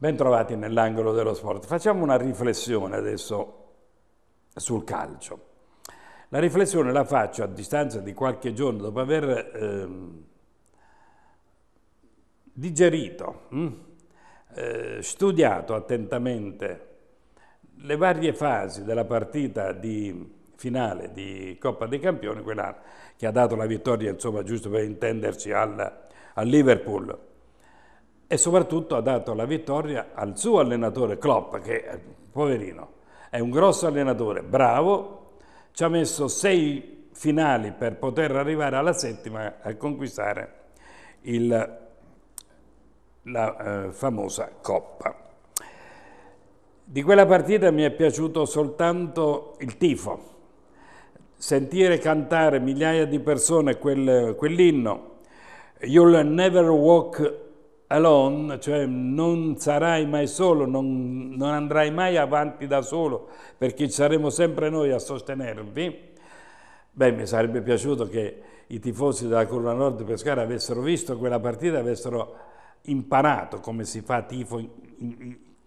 Bentrovati nell'angolo dello sport. Facciamo una riflessione adesso sul calcio. La riflessione la faccio a distanza di qualche giorno dopo aver ehm, digerito, hm? eh, studiato attentamente le varie fasi della partita di finale di Coppa dei Campioni, quella che ha dato la vittoria, insomma, giusto per intenderci, al, al Liverpool e soprattutto ha dato la vittoria al suo allenatore Klopp, che eh, poverino, è un grosso allenatore, bravo, ci ha messo sei finali per poter arrivare alla settima a conquistare il, la eh, famosa Coppa. Di quella partita mi è piaciuto soltanto il tifo, sentire cantare migliaia di persone quel, quell'inno, You'll Never Walk Alone, cioè non sarai mai solo, non, non andrai mai avanti da solo, perché saremo sempre noi a sostenervi, beh, mi sarebbe piaciuto che i tifosi della Curva Nord Pescara avessero visto quella partita, e avessero imparato come si fa tifo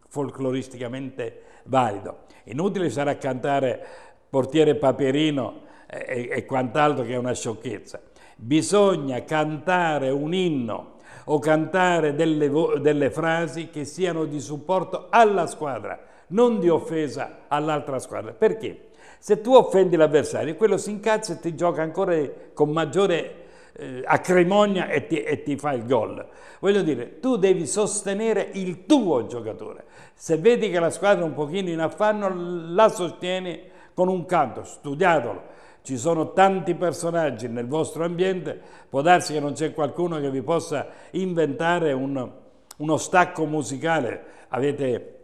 folcloristicamente valido. Inutile sarà cantare portiere Paperino e, e quant'altro che è una sciocchezza. Bisogna cantare un inno o cantare delle, delle frasi che siano di supporto alla squadra, non di offesa all'altra squadra. Perché? Se tu offendi l'avversario, quello si incazza e ti gioca ancora con maggiore eh, acrimonia e ti, e ti fa il gol. Voglio dire, tu devi sostenere il tuo giocatore. Se vedi che la squadra è un pochino in affanno, la sostieni con un canto, studiatelo. Ci sono tanti personaggi nel vostro ambiente, può darsi che non c'è qualcuno che vi possa inventare un, uno stacco musicale, avete,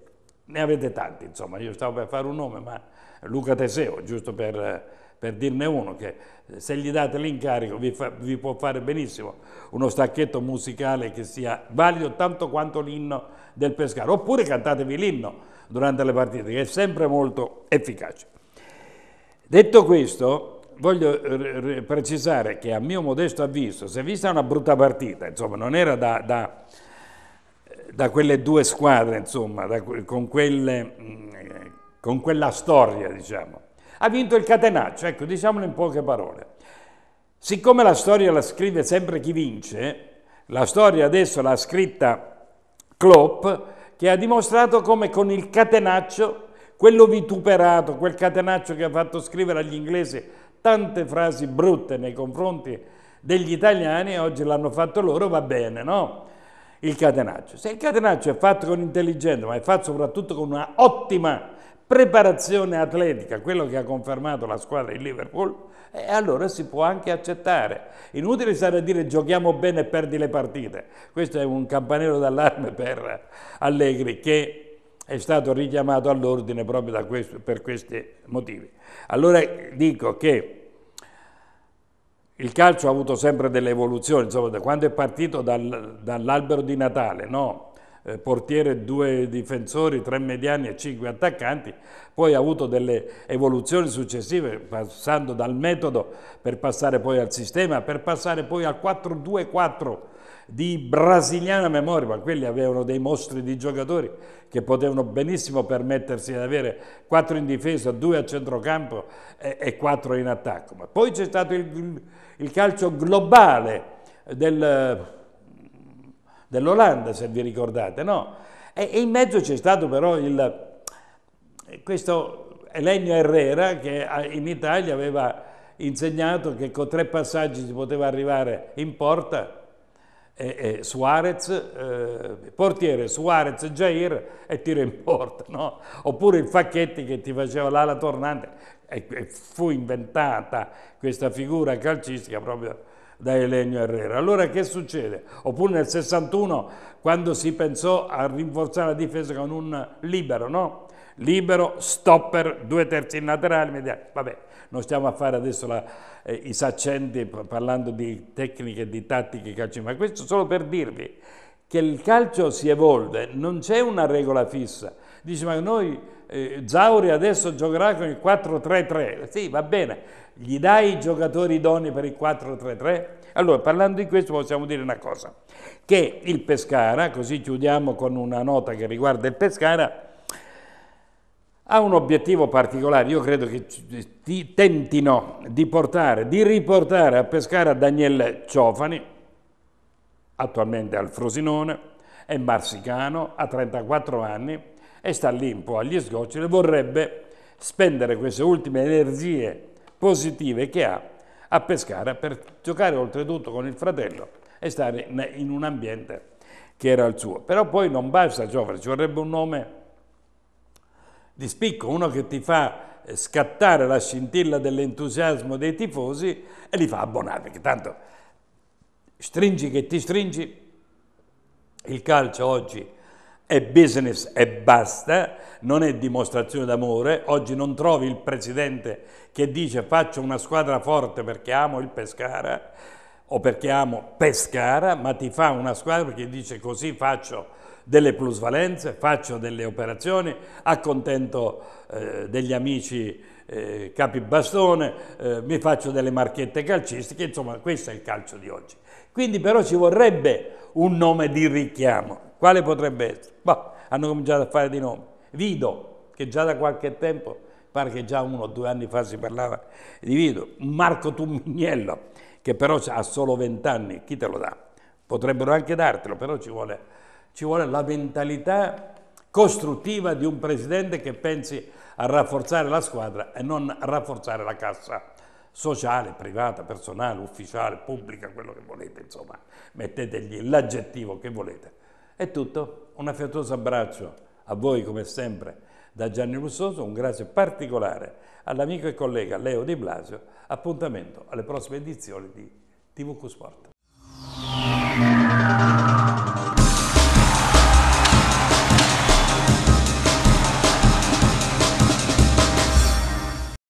ne avete tanti, insomma, io stavo per fare un nome, ma Luca Teseo, giusto per, per dirne uno, che se gli date l'incarico vi, vi, può fare benissimo uno stacchetto musicale che sia valido tanto quanto l'inno del Pescara, oppure cantatevi l'inno durante le partite, che è sempre molto efficace. Detto questo, voglio eh, precisare che a mio modesto avviso si è vista una brutta partita, insomma non era da, da, da quelle due squadre, insomma, da, con, quelle, mm, con quella storia, diciamo. Ha vinto il catenaccio, ecco, diciamolo in poche parole. Siccome la storia la scrive sempre chi vince, la storia adesso l'ha scritta Klopp, che ha dimostrato come con il catenaccio quello vituperato, quel catenaccio che ha fatto scrivere agli inglesi tante frasi brutte nei confronti degli italiani e oggi l'hanno fatto loro, va bene, no? Il catenaccio. Se il catenaccio è fatto con intelligenza, ma è fatto soprattutto con una ottima preparazione atletica, quello che ha confermato la squadra di Liverpool, e eh, allora si può anche accettare. Inutile stare a dire giochiamo bene e perdi le partite. Questo è un campanello d'allarme per Allegri che è stato richiamato all'ordine proprio questo, per questi motivi. Allora dico che il calcio ha avuto sempre delle evoluzioni, insomma, da quando è partito dal, dall'albero di Natale, no? Eh, portiere, due difensori, tre mediani e cinque attaccanti, poi ha avuto delle evoluzioni successive passando dal metodo per passare poi al sistema, per passare poi al 4-2-4 di brasiliana memoria, ma quelli avevano dei mostri di giocatori che potevano benissimo permettersi di avere quattro in difesa, due a centrocampo e, quattro in attacco. Ma poi c'è stato il, il calcio globale del dell'Olanda, se vi ricordate, no? E, e in mezzo c'è stato però il, questo Elenio Herrera che in Italia aveva insegnato che con tre passaggi si poteva arrivare in porta, e, e Suarez, eh, portiere Suarez, Jair e tiro in porta, no? oppure il Facchetti che ti faceva l'ala tornante e, e fu inventata questa figura calcistica proprio da Elenio Herrera. Allora che succede? Oppure nel 61 quando si pensò a rinforzare la difesa con un libero, no? Libero, stopper, due terzi in laterale, mediano. Vabbè, non stiamo a fare adesso la, eh, i saccenti parlando di tecniche e di tattiche calcio, ma questo solo per dirvi che il calcio si evolve, non c'è una regola fissa. Dice, ma noi eh, Zauri adesso giocherà con il 4-3-3, sì va bene, gli dai i giocatori idonei per il 4-3-3? Allora parlando di questo possiamo dire una cosa, che il Pescara, così chiudiamo con una nota che riguarda il Pescara, ha un obiettivo particolare, io credo che tentino di portare, di riportare a Pescara Daniel Ciofani, attualmente al Frosinone, è marsicano, ha 34 anni, e sta lì un po' agli sgoccioli vorrebbe spendere queste ultime energie positive che ha a Pescara per giocare oltretutto con il fratello e stare in un ambiente che era il suo. Però poi non basta Giovane, ci vorrebbe un nome di spicco, uno che ti fa eh, scattare la scintilla dell'entusiasmo dei tifosi e li fa abbonare, perché tanto stringi che ti stringi, il calcio oggi è business e basta, non è dimostrazione d'amore. Oggi non trovi il presidente che dice faccio una squadra forte perché amo il Pescara o perché amo Pescara, ma ti fa una squadra perché dice così faccio delle plusvalenze, faccio delle operazioni, accontento eh, degli amici eh, capi bastone, eh, mi faccio delle marchette calcistiche, insomma questo è il calcio di oggi. Quindi però ci vorrebbe un nome di richiamo. Quale potrebbe essere? Bah, hanno cominciato a fare di nomi. Vido, che già da qualche tempo, pare che già uno o due anni fa si parlava di Vido. Marco Tummignello, che però ha solo vent'anni, chi te lo dà? Potrebbero anche dartelo, però ci vuole, ci vuole la mentalità costruttiva di un presidente che pensi a rafforzare la squadra e non a rafforzare la cassa sociale, privata, personale, ufficiale, pubblica, quello che volete, insomma, mettetegli l'aggettivo che volete. È tutto, un affettuoso abbraccio a voi come sempre da Gianni Russoso, un grazie particolare all'amico e collega Leo Di Blasio, appuntamento alle prossime edizioni di TVQ Sport.